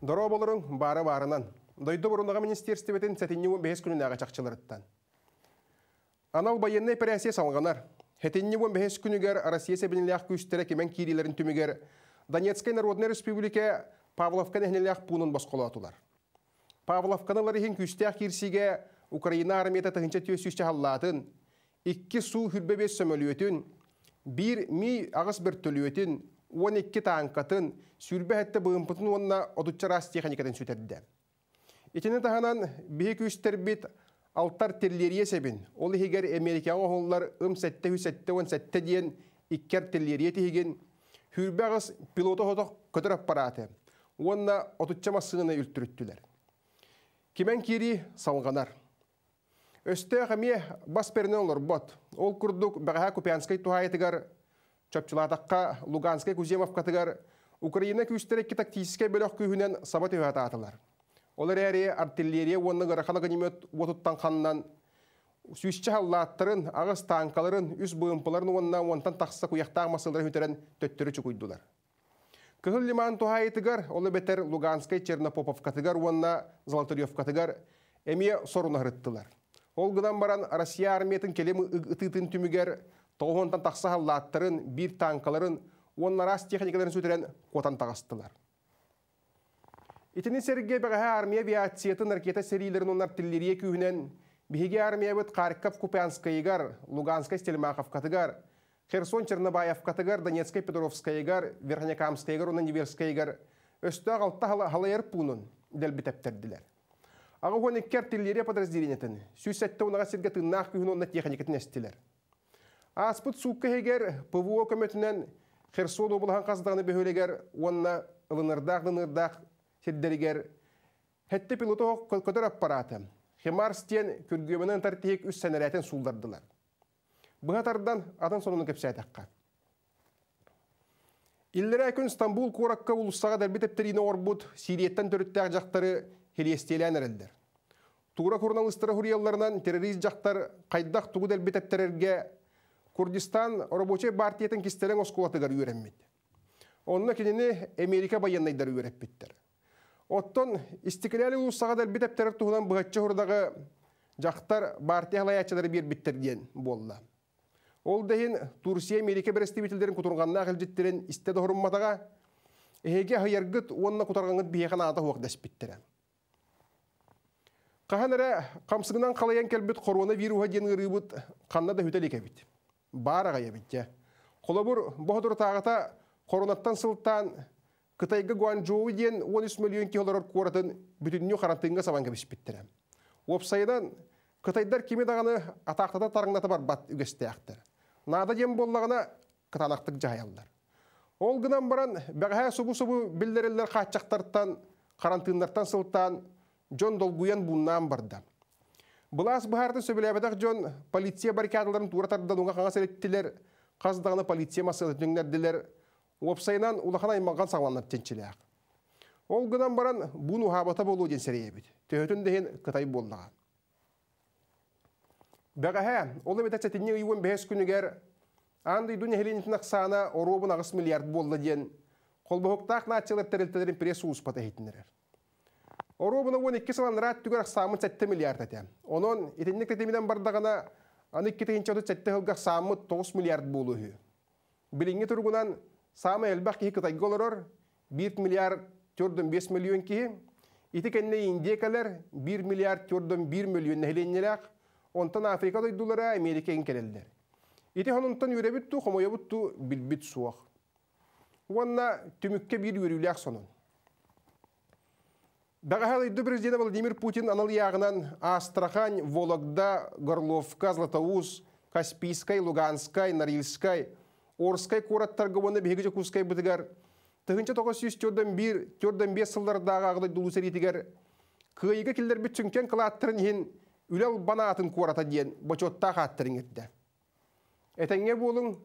Дұра болырың бары барынан. Дойды бұрынығы етін сәтінне 15 күнін аға чақчылырыттан. Анал байынны пәрәсе салғанар. Хәтінне 15 күнігер Россия сәбінілі ақ күштері кемен кейлерін түмігер Донецкай Народная Республика Павловка нәхнелі ақ пуынын басқолы атулар. Павловканылар ехін ақ Украина армията халлатын, икки су бір ми ағыс бір он икки таанкатын сүрбәһәтте быымпытын онна одуччарас техникатын сүтәрдә. Итене таһанан биһи бит алтар теллерие себин. Ол хигер Америкаға холлар ым сәтте хүсәтте он сәтте диен иккер теллерие тиген хүрбәгыс пилоты хотоқ көтөр аппараты. Уонна отучча массыны үлтүрүттүләр. Кимен кири салганар. бас олар бот. Ол курдук бәгә Купянский Чапчылатаққа Луганская Куземов катыгар Украина күштерекке тактическе бөлөк күйінен сабат өйәті атылар. Олар әрі артиллерия оның ырақалық немет отыттан қанынан сүйісчі халлаттарын, ағыз танкаларын, үз бұйымпыларын онына онтан тақсы құяқтағы масылдар өтерін төттірі чүкүйділер. Кығыл лиман тұхайытығар, олы бетер Луганскай Чернопопов катыгар онына Золотырев катыгар әме соруна ғырыттылар. Ол ғынан баран Россия армиятын келемі үтітін түмігер Тоғынтан тақса халлаттарын, бір танкаларын, оннарас техникаларын сөтерен қотан тағастылар. Итіні серге бәғі армия авиациятын ракета серийлерін онлар тілдерге күйінен, бігі армия бұд егар, Купянскайығар, Луганскай Стельмаховкатығар, Херсон Чернобаевкатығар, Донецкай Петровскайығар, Верхнекамскайығар, Унаниверскайығар, өсті ағалта халайыр пунын дәлбітәптерділер. Ағы ғонеккер тілдері подразделенетін, сүйсетті онаға серге тыңнақ күйін онна техникетін әстілер. Аспыт суққа ПВО көмөтүнөн Херсон облыған қаздағыны онна онына ылынырдақ-лынырдақ сердерігер. Хәтті пилотоқ көтір аппараты. тиен күргөменен тартиек үс сәнәрәтен суулдардылар. Бұғатардан атын соңын көпсәтіққа. Иллерә күн Стамбул куракка улуссага дәрбетептеріне орбут Сириеттен төріттәғ жақтары хелестелен Тура көрнан ұстыра террорист жақтар қайдақ тұғы дәрбетептерерге Курдистан рабочий партиятын кистелен оскулатыгар үйренмет. Онна кинини Америка баяннайдар үйреппиттер. Оттон истиклали улусагадыр битептерер туһунан бұғатчы хурдагы жактар партия лаячылары бир биттер диен болла. Ол дейін Турсия Америка берестибитилдерин кутурганна хилжиттерин истеде хурумматага эһеге хайыргыт онна кутаргангыт биехан ата хуак деспиттере. Каханара камсыгынан калаян келбит коронавируха диен ырыбыт канна да хүтеликебит бараға ебітте. бұр бұғыдыр тағыта қорынаттан сылттан Қытайғы Гуанчжоу ден 13 миллион килолар қуаратын бүтінің қарантынға саман кебіс біттірі. Опсайдан Қытайдар кеме дағаны атақтада тарыңнаты бар бат үгісті ақтыр. Нада ден боллағына қытанақтық жайалдар. Ол ғынан баран бәғая сұбу-сұбу білдірілер қатчақтарттан, сылттан, жон Долгуян бұннан барды. Бұлас бұхарды сөбіләбедақ жон полиция баррикадаларын тура оңға қаңа сәреттілер, қаздағыны полиция масылы дүңнерділер, опсайынан ұлақан аймаған саңланып тенчіләк. Ол ғынан баран бұны ухабата болу ден сәрейебет. Төтін дейін қытай болдыған. Бәғәһә, ол әбет әтсәтіне үйуін бәхес күнігер, аңды үйдің әхеленетін ақсана оробын ағыс миллиард болды ден, қолбығықтақ нациялар тәрілтілерін пресс ұспаты хейтіндірер. Оробына он екі сылан рат түгір самын сәтті миллиард әте. Онын етіндік тәтемеден бардағына аны кетейінші отыз сәтті ғылға самы 9 миллиард болу хүй. Білінге тұрғынан самы әлбәқ кейі қытай голорор 1 миллиард 4,5 миллион кейі. Иті кәнне индекалар 1 миллиард 4,1 миллион нәхеленнеләқ. Онтан Африка дойдулара Америкаен келелдер. Иті хонунтан үйребітту, хомойабытту білбіт суақ. Уанна түмікке бір ақ сонын. Бағағалайды президенті Владимир Путин анал яғынан Астрахань, Вологда, Горловка, Златоуз, Каспийскай, Луганскай, Норильскай, Орскай кураттарға оны бегіжі кускай бұдығар. Тұғынша 904-5 сылдардағы ағылай дұлысыр етігер. Күйігі келдер бүтсінкен қылаттырын ең үлел атын курата дейін бачотта қаттырын етті. Әтәңе болың,